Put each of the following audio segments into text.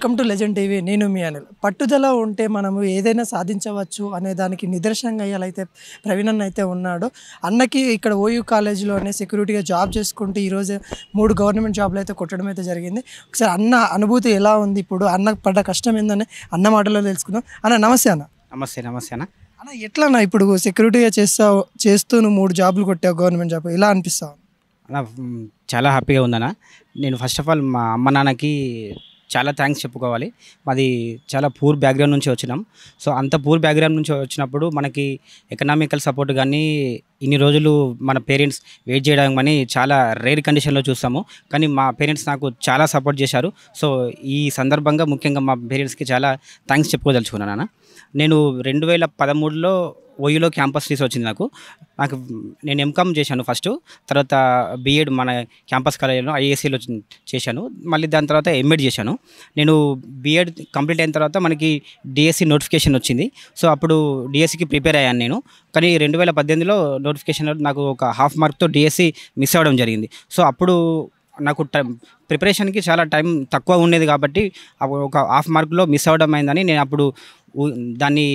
welcome to legend TV నేను మీ అనిల్ పట్టుదల ఉంటే మనము ఏదైనా సాధించవచ్చు అనే దానికి నిదర్శనంగా అయ్యాలైతే ప్రవీణన్ అయితే ఉన్నాడు అన్నకి ఇక్కడ ఓయూ కాలేజీలోనే సెక్యూరిటీగా జాబ్ చేసుకుంటూ ఈరోజు మూడు గవర్నమెంట్ జాబ్లు అయితే కొట్టడం అయితే జరిగింది ఒకసారి అన్న అనుభూతి ఎలా ఉంది ఇప్పుడు అన్న పడ్డ కష్టం ఏందని అన్న మాటలో తెలుసుకుందాం అన్న నమస్తే అన్న నమస్తే నమస్తే అన్న అన్న ఎట్లా అన్న ఇప్పుడు సెక్యూరిటీగా చేస్తావు చేస్తూ నువ్వు మూడు జాబ్లు కొట్టావు గవర్నమెంట్ జాబ్ ఎలా అనిపిస్తావు చాలా హ్యాపీగా ఉందన్న నేను ఫస్ట్ ఆఫ్ ఆల్ మా అమ్మ నాన్నకి చాలా థ్యాంక్స్ చెప్పుకోవాలి మాది చాలా పూర్ బ్యాక్గ్రౌండ్ నుంచి వచ్చినాం సో అంత పూర్ బ్యాక్గ్రౌండ్ నుంచి వచ్చినప్పుడు మనకి ఎకనామికల్ సపోర్ట్ కానీ ఇన్ని రోజులు మన పేరెంట్స్ వెయిట్ చేయడం కానీ చాలా రేర్ కండిషన్లో చూస్తాము కానీ మా పేరెంట్స్ నాకు చాలా సపోర్ట్ చేశారు సో ఈ సందర్భంగా ముఖ్యంగా మా పేరెంట్స్కి చాలా థ్యాంక్స్ చెప్పుకోదలుచుకున్నాను నేను రెండు వేల పదమూడులో ఓయూలో క్యాంపస్ రీస్ వచ్చింది నాకు నాకు నేను ఎంకామ్ చేశాను ఫస్ట్ తర్వాత బీఎడ్ మన క్యాంపస్ కాలేజీలో ఐఏసీలో చేశాను మళ్ళీ దాని తర్వాత ఎంఎడ్ చేశాను నేను బీఎడ్ కంప్లీట్ అయిన తర్వాత మనకి డిఎస్సి నోటిఫికేషన్ వచ్చింది సో అప్పుడు డిఎస్సికి ప్రిపేర్ అయ్యాను నేను కానీ రెండు వేల పద్దెనిమిదిలో నోటిఫికేషన్ నాకు ఒక హాఫ్ మార్క్తో డిఎస్సి మిస్ అవ్వడం జరిగింది సో అప్పుడు నాకు టైం ప్రిపరేషన్కి చాలా టైం తక్కువ ఉండేది కాబట్టి ఒక హాఫ్ మార్క్లో మిస్ అవ్వడం అయిందని నేను అప్పుడు దాన్ని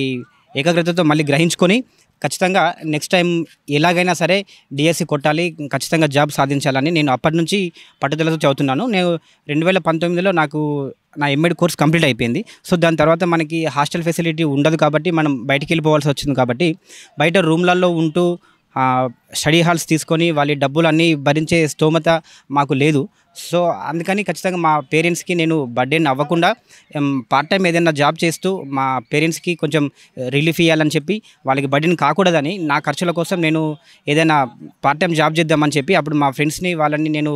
ఏకాగ్రతతో మళ్ళీ గ్రహించుకొని ఖచ్చితంగా నెక్స్ట్ టైం ఎలాగైనా సరే డిఎస్సి e కొట్టాలి ఖచ్చితంగా జాబ్ సాధించాలని నేను అప్పటి నుంచి పట్టుదలతో చదువుతున్నాను నేను రెండు వేల పంతొమ్మిదిలో నాకు నా ఎంఎడ్ కోర్స్ కంప్లీట్ అయిపోయింది సో దాని తర్వాత మనకి హాస్టల్ ఫెసిలిటీ ఉండదు కాబట్టి మనం బయటికి వెళ్ళిపోవాల్సి వచ్చింది కాబట్టి బయట రూమ్లలో ఉంటూ స్టడీ హాల్స్ తీసుకొని వాళ్ళ డబ్బులు అన్నీ భరించే స్తోమత మాకు లేదు సో అందుకని ఖచ్చితంగా మా పేరెంట్స్కి నేను బర్త్డేని అవ్వకుండా పార్ట్ టైం ఏదైనా జాబ్ చేస్తూ మా పేరెంట్స్కి కొంచెం రిలీఫ్ ఇవ్వాలని చెప్పి వాళ్ళకి బర్త్డేని కాకూడదని నా ఖర్చుల కోసం నేను ఏదైనా పార్ట్ టైం జాబ్ చేద్దామని చెప్పి అప్పుడు మా ఫ్రెండ్స్ని వాళ్ళని నేను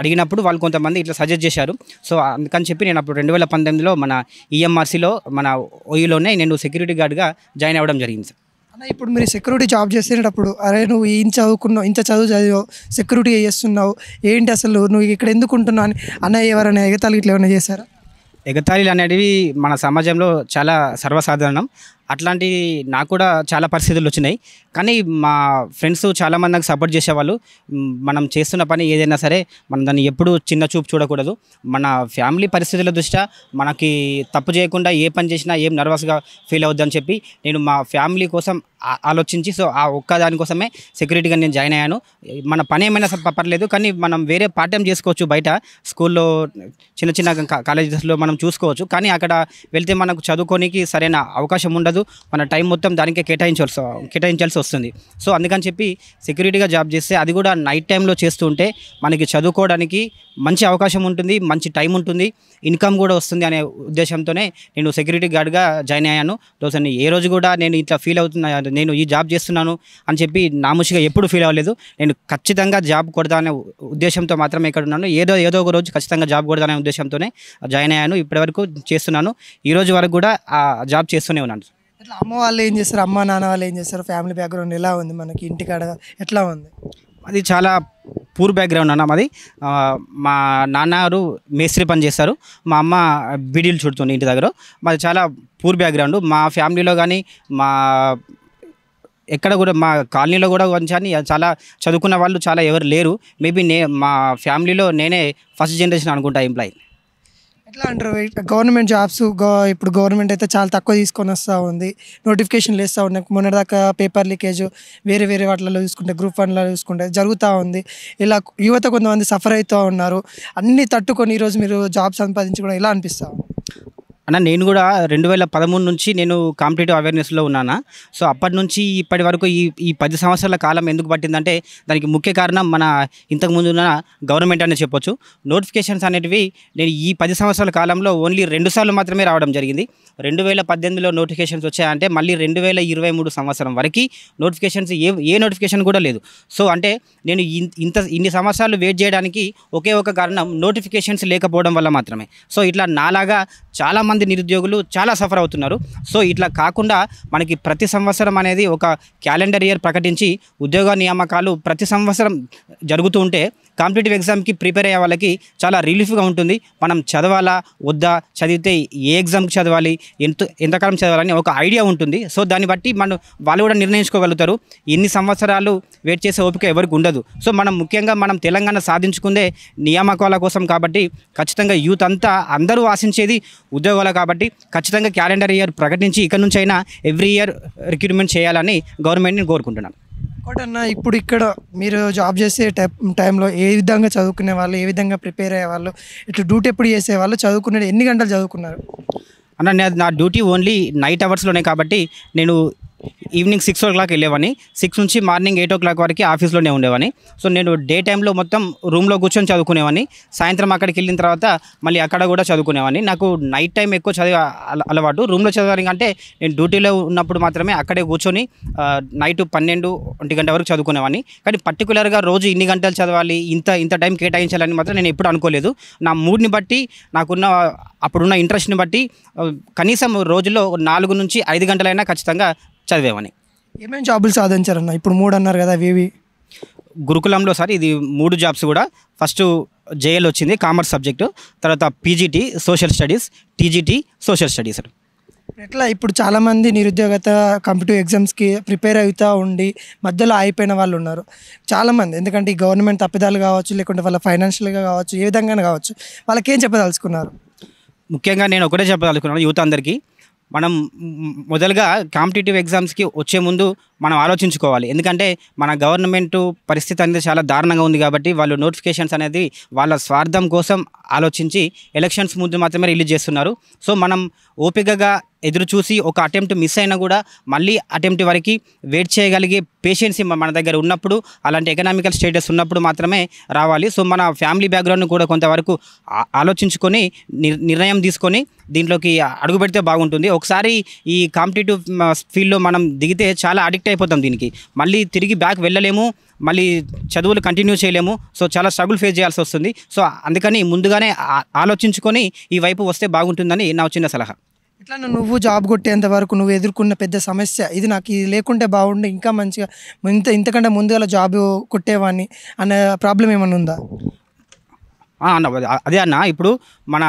అడిగినప్పుడు వాళ్ళు కొంతమంది ఇట్లా సజెస్ట్ చేశారు సో అందుకని చెప్పి నేను అప్పుడు రెండు వేల పంతొమ్మిదిలో మన ఈఎంఆర్సీలో e మన ఓయూలోనే నేను సెక్యూరిటీ గార్డ్గా జాయిన్ అవ్వడం జరిగింది సార్ అన్న ఇప్పుడు మీరు సెక్యూరిటీ జాబ్ చేసేటప్పుడు అరే నువ్వు ఇంత చదువుకున్నావు ఇంత చదువు చదివావు సెక్యూరిటీ చేస్తున్నావు ఏంటి అసలు నువ్వు ఇక్కడ ఎందుకు ఉంటున్నావు అని అన్న ఎవరైనా ఎగతాళి ఇట్లా ఏమైనా చేశారా ఎగతాళీలు అనేటివి మన సమాజంలో చాలా సర్వసాధారణం అట్లాంటి నాకు కూడా చాలా పరిస్థితులు వచ్చినాయి కానీ మా ఫ్రెండ్స్ చాలామంది నాకు సపోర్ట్ చేసేవాళ్ళు మనం చేస్తున్న పని ఏదైనా సరే మనం దాన్ని ఎప్పుడు చిన్న చూపు చూడకూడదు మన ఫ్యామిలీ పరిస్థితుల దృష్ట్యా మనకి తప్పు చేయకుండా ఏ పని చేసినా ఏం నర్వస్గా ఫీల్ అవుద్దని చెప్పి నేను మా ఫ్యామిలీ కోసం ఆలోచించి సో ఆ ఒక్క దానికోసమే సెక్యూరిటీగా నేను జాయిన్ అయ్యాను మన పని ఏమైనా పర్లేదు కానీ మనం వేరే పార్ట్ టైం చేసుకోవచ్చు బయట స్కూల్లో చిన్న చిన్న కాలేజెస్లో మనం చూసుకోవచ్చు కానీ అక్కడ వెళ్తే మనకు చదువుకోనికి సరైన అవకాశం ఉండదు కాదు మన టైం మొత్తం దానికే కేటాయించవలసి కేటాయించాల్సి వస్తుంది సో అందుకని చెప్పి సెక్యూరిటీగా జాబ్ చేస్తే అది కూడా నైట్ టైంలో చేస్తుంటే మనకి చదువుకోవడానికి మంచి అవకాశం ఉంటుంది మంచి టైం ఉంటుంది ఇన్కమ్ కూడా వస్తుంది అనే ఉద్దేశంతోనే నేను సెక్యూరిటీ గార్డ్గా జాయిన్ అయ్యాను దోసన్ ఏ రోజు కూడా నేను ఇట్లా ఫీల్ అవుతున్నా నేను ఈ జాబ్ చేస్తున్నాను అని చెప్పి నాముషిగా ఎప్పుడు ఫీల్ అవ్వలేదు నేను ఖచ్చితంగా జాబ్ కొడదానే ఉద్దేశంతో మాత్రమే ఇక్కడ ఉన్నాను ఏదో ఏదో ఒక రోజు ఖచ్చితంగా జాబ్ కొడదానే ఉద్దేశంతోనే జాయిన్ అయ్యాను ఇప్పటివరకు చేస్తున్నాను ఈ రోజు వరకు కూడా ఆ జాబ్ చేస్తూనే ఉన్నాను ఇట్లా అమ్మ వాళ్ళు ఏం చేస్తారు అమ్మ నాన్న వాళ్ళు ఏం చేస్తారు ఫ్యామిలీ బ్యాక్గ్రౌండ్ ఎలా ఉంది మనకి ఇంటికాడ ఎట్లా ఉంది అది చాలా పూర్ బ్యాక్గ్రౌండ్ అన్న మాది మా నాన్నగారు మేస్త్రి పని చేస్తారు మా అమ్మ బీడీలు చుడుతుంది ఇంటి దగ్గర మాది చాలా పూర్ బ్యాక్గ్రౌండ్ మా ఫ్యామిలీలో కానీ మా ఎక్కడ కూడా మా కాలనీలో కూడా కొంచెం చాలా చదువుకున్న వాళ్ళు చాలా ఎవరు లేరు మేబీ నే మా ఫ్యామిలీలో నేనే ఫస్ట్ జనరేషన్ అనుకుంటా ఎంప్లాయీ ఎట్లా అంటారు గవర్నమెంట్ జాబ్స్ ఇప్పుడు గవర్నమెంట్ అయితే చాలా తక్కువ తీసుకొని వస్తూ ఉంది నోటిఫికేషన్లు వేస్తూ ఉన్నాయి దాకా పేపర్ లీకేజ్ వేరే వేరే వాటిలలో చూసుకుంటే గ్రూప్ వన్లో చూసుకుంటే జరుగుతూ ఉంది ఇలా యువత కొంతమంది సఫర్ అవుతూ ఉన్నారు అన్నీ తట్టుకొని ఈరోజు మీరు జాబ్ సంపాదించుకోవడం ఎలా అనిపిస్తా అన్న నేను కూడా రెండు వేల పదమూడు నుంచి నేను కాంపిటేటివ్ అవేర్నెస్లో ఉన్నాను సో అప్పటి నుంచి ఇప్పటి వరకు ఈ ఈ పది సంవత్సరాల కాలం ఎందుకు పట్టిందంటే దానికి ముఖ్య కారణం మన ఇంతకుముందు ఉన్న గవర్నమెంట్ అనే చెప్పొచ్చు నోటిఫికేషన్స్ అనేటివి నేను ఈ పది సంవత్సరాల కాలంలో ఓన్లీ రెండు సార్లు మాత్రమే రావడం జరిగింది రెండు వేల పద్దెనిమిదిలో నోటిఫికేషన్స్ వచ్చాయంటే మళ్ళీ రెండు వేల ఇరవై మూడు సంవత్సరం వరకు నోటిఫికేషన్స్ ఏ ఏ నోటిఫికేషన్ కూడా లేదు సో అంటే నేను ఇంత ఇన్ని సంవత్సరాలు వెయిట్ చేయడానికి ఒకే ఒక కారణం నోటిఫికేషన్స్ లేకపోవడం వల్ల మాత్రమే సో ఇట్లా నాలాగా చాలామంది మంది నిరుద్యోగులు చాలా సఫర్ అవుతున్నారు సో ఇట్లా కాకుండా మనకి ప్రతి సంవత్సరం అనేది ఒక క్యాలెండర్ ఇయర్ ప్రకటించి ఉద్యోగ నియామకాలు ప్రతి సంవత్సరం జరుగుతూ ఉంటే కాంపిటేటివ్ ఎగ్జామ్కి ప్రిపేర్ అయ్యే వాళ్ళకి చాలా రిలీఫ్గా ఉంటుంది మనం చదవాలా వద్దా చదివితే ఏ ఎగ్జామ్కి చదవాలి ఎంత ఎంతకాలం చదవాలని ఒక ఐడియా ఉంటుంది సో దాన్ని బట్టి మనం వాళ్ళు కూడా నిర్ణయించుకోగలుగుతారు ఎన్ని సంవత్సరాలు వెయిట్ చేసే ఓపిక ఎవరికి ఉండదు సో మనం ముఖ్యంగా మనం తెలంగాణ సాధించుకుందే నియామకాల కోసం కాబట్టి ఖచ్చితంగా యూత్ అంతా అందరూ ఆశించేది ఉద్యోగాలు కాబట్టి ఖచ్చితంగా క్యాలెండర్ ఇయర్ ప్రకటించి ఇక్కడ నుంచైనా ఎవ్రీ ఇయర్ రిక్రూట్మెంట్ చేయాలని గవర్నమెంట్ని కోరుకుంటున్నాను ఇంకోటన్న ఇప్పుడు ఇక్కడ మీరు జాబ్ చేసే టైంలో ఏ విధంగా చదువుకునే వాళ్ళు ఏ విధంగా ప్రిపేర్ అయ్యేవాళ్ళు ఇట్లా డ్యూటీ ఎప్పుడు చేసేవాళ్ళు చదువుకునే ఎన్ని గంటలు చదువుకున్నారు అన్న నా డ్యూటీ ఓన్లీ నైట్ అవర్స్లోనే కాబట్టి నేను ఈవినింగ్ సిక్స్ ఓ క్లాక్ వెళ్ళేవాని సిక్స్ నుంచి మార్నింగ్ ఎయిట్ ఓ క్లాక్ వరకు ఆఫీస్లోనే ఉండేవాని సో నేను డే టైంలో మొత్తం రూమ్లో కూర్చొని చదువుకునేవాన్ని సాయంత్రం అక్కడికి వెళ్ళిన తర్వాత మళ్ళీ అక్కడ కూడా చదువుకునేవాన్ని నాకు నైట్ టైం ఎక్కువ చదివే అలవాటు రూమ్లో చదవడం అంటే నేను డ్యూటీలో ఉన్నప్పుడు మాత్రమే అక్కడే కూర్చొని నైట్ పన్నెండు ఒంటి గంట వరకు చదువుకునేవాన్ని కానీ పర్టికులర్గా రోజు ఇన్ని గంటలు చదవాలి ఇంత ఇంత టైం కేటాయించాలని మాత్రం నేను ఎప్పుడు అనుకోలేదు నా మూడ్ని బట్టి నాకున్న అప్పుడున్న ఇంట్రెస్ట్ని బట్టి కనీసం రోజులో నాలుగు నుంచి ఐదు గంటలైనా ఖచ్చితంగా చదివేవని ఏమేమి జాబులు సాధించారన్న ఇప్పుడు మూడు అన్నారు కదా అవి గురుకులంలో సార్ ఇది మూడు జాబ్స్ కూడా ఫస్ట్ జేఎల్ వచ్చింది కామర్స్ సబ్జెక్టు తర్వాత PGT social studies TGT social studies sir ఎట్లా ఇప్పుడు చాలామంది నిరుద్యోగత కాంపిటివ్ ఎగ్జామ్స్కి ప్రిపేర్ అవుతూ ఉండి మధ్యలో ఆగిపోయిన వాళ్ళు ఉన్నారు చాలామంది ఎందుకంటే ఈ గవర్నమెంట్ తప్పిదాలు కావచ్చు లేకుంటే వాళ్ళ ఫైనాన్షియల్గా కావచ్చు ఏ విధంగా కావచ్చు వాళ్ళకేం చెప్పదలుచుకున్నారు ముఖ్యంగా నేను ఒకటే చెప్పదలుచుకున్నాను యూత్ అందరికీ మనం మొదలుగా కాంపిటేటివ్ ఎగ్జామ్స్కి వచ్చే ముందు మనం ఆలోచించుకోవాలి ఎందుకంటే మన గవర్నమెంట్ పరిస్థితి అనేది చాలా దారుణంగా ఉంది కాబట్టి వాళ్ళు నోటిఫికేషన్స్ అనేది వాళ్ళ స్వార్థం కోసం ఆలోచించి ఎలక్షన్స్ ముందు మాత్రమే రిలీజ్ చేస్తున్నారు సో మనం ఓపికగా ఎదురుచూసి ఒక అటెంప్ట్ మిస్ అయినా కూడా మళ్ళీ అటెంప్ట్ వరకు వెయిట్ చేయగలిగే పేషెన్సీ మన దగ్గర ఉన్నప్పుడు అలాంటి ఎకనామికల్ స్టేటస్ ఉన్నప్పుడు మాత్రమే రావాలి సో మన ఫ్యామిలీ బ్యాక్గ్రౌండ్ కూడా కొంతవరకు ఆలోచించుకొని నిర్ణయం తీసుకొని దీంట్లోకి అడుగు పెడితే బాగుంటుంది ఒకసారి ఈ కాంపిటేటివ్ ఫీల్డ్లో మనం దిగితే చాలా అడిక్ట్ అయిపోతాం దీనికి మళ్ళీ తిరిగి బ్యాక్ వెళ్ళలేము మళ్ళీ చదువులు కంటిన్యూ చేయలేము సో చాలా స్ట్రగుల్ ఫేస్ చేయాల్సి వస్తుంది సో అందుకని ముందుగానే ఆలోచించుకొని ఈ వైపు వస్తే బాగుంటుందని నా చిన్న సలహా ఇట్లా నువ్వు జాబ్ కొట్టేంత వరకు నువ్వు ఎదుర్కొన్న పెద్ద సమస్య ఇది నాకు ఇది లేకుంటే బాగుండే ఇంకా మంచిగా ఇంత ఇంతకంటే ముందుగా జాబ్ కొట్టేవాడిని అనే ప్రాబ్లం ఏమైనా ఉందా అన్న అదే అన్న ఇప్పుడు మన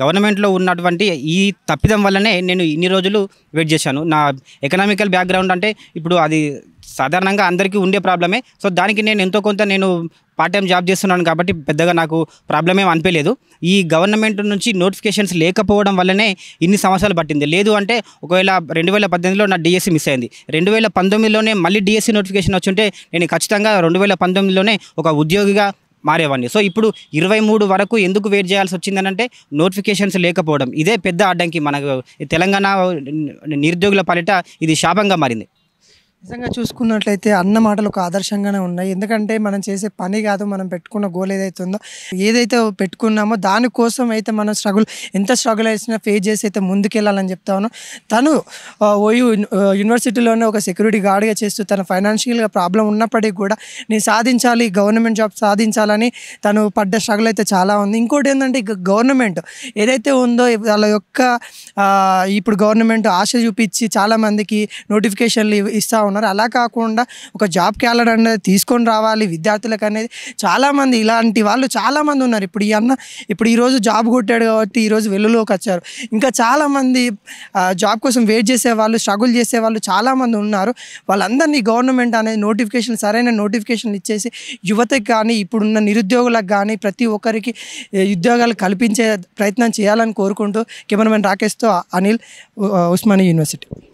గవర్నమెంట్లో ఉన్నటువంటి ఈ తప్పిదం వల్లనే నేను ఇన్ని రోజులు వెయిట్ చేశాను నా ఎకనామికల్ బ్యాక్గ్రౌండ్ అంటే ఇప్పుడు అది సాధారణంగా అందరికీ ఉండే ప్రాబ్లమే సో దానికి నేను ఎంతో కొంత నేను పార్ట్ టైం జాబ్ చేస్తున్నాను కాబట్టి పెద్దగా నాకు ప్రాబ్లం ఏం అనిపించలేదు ఈ గవర్నమెంట్ నుంచి నోటిఫికేషన్స్ లేకపోవడం వల్లనే ఇన్ని సంవత్సరాలు పట్టింది లేదు అంటే ఒకవేళ రెండు వేల పద్దెనిమిదిలో నా డిఎస్సి మిస్ e అయింది రెండు వేల పంతొమ్మిదిలోనే మళ్ళీ డిఎస్సి నోటిఫికేషన్ వచ్చుంటే నేను ఖచ్చితంగా రెండు వేల పంతొమ్మిదిలోనే ఒక ఉద్యోగిగా మారేవాడిని సో ఇప్పుడు ఇరవై మూడు వరకు ఎందుకు వెయిట్ చేయాల్సి వచ్చిందనంటే నోటిఫికేషన్స్ లేకపోవడం ఇదే పెద్ద అడ్డంకి మనకు తెలంగాణ నిరుద్యోగుల పాలిట ఇది శాపంగా మారింది నిజంగా చూసుకున్నట్లయితే అన్న మాటలు ఒక ఆదర్శంగానే ఉన్నాయి ఎందుకంటే మనం చేసే పని కాదు మనం పెట్టుకున్న గోల్ ఏదైతే ఉందో ఏదైతే పెట్టుకున్నామో దానికోసం అయితే మనం స్ట్రగుల్ ఎంత స్ట్రగుల్ వేసినా ఫేస్ చేసి అయితే ముందుకెళ్ళాలని చెప్తాను తను ఓయూ యూనివర్సిటీలోనే ఒక సెక్యూరిటీ గార్డ్గా చేస్తూ తన ఫైనాన్షియల్గా ప్రాబ్లం ఉన్నప్పటికీ కూడా నేను సాధించాలి గవర్నమెంట్ జాబ్ సాధించాలని తను పడ్డ స్ట్రగుల్ అయితే చాలా ఉంది ఇంకోటి ఏంటంటే గవర్నమెంట్ ఏదైతే ఉందో వాళ్ళ యొక్క ఇప్పుడు గవర్నమెంట్ ఆశ చూపించి చాలామందికి నోటిఫికేషన్లు ఇస్తా ఉన్నారు అలా కాకుండా ఒక జాబ్ క్యాలర్ అనేది తీసుకొని రావాలి విద్యార్థులకు అనేది చాలామంది ఇలాంటి వాళ్ళు చాలామంది ఉన్నారు ఇప్పుడు ఈ అన్న ఇప్పుడు ఈరోజు జాబ్ కొట్టాడు కాబట్టి ఈరోజు వెలులోకి వచ్చారు ఇంకా చాలామంది జాబ్ కోసం వెయిట్ చేసే వాళ్ళు స్ట్రగుల్ చేసే వాళ్ళు చాలామంది ఉన్నారు వాళ్ళందరినీ గవర్నమెంట్ అనేది నోటిఫికేషన్ సరైన నోటిఫికేషన్లు ఇచ్చేసి యువతకి కానీ ఇప్పుడున్న నిరుద్యోగులకు కానీ ప్రతి ఒక్కరికి ఉద్యోగాలు కల్పించే ప్రయత్నం చేయాలని కోరుకుంటూ కెమెరామెన్ రాకేష్తో అనిల్ ఉస్మానియా యూనివర్సిటీ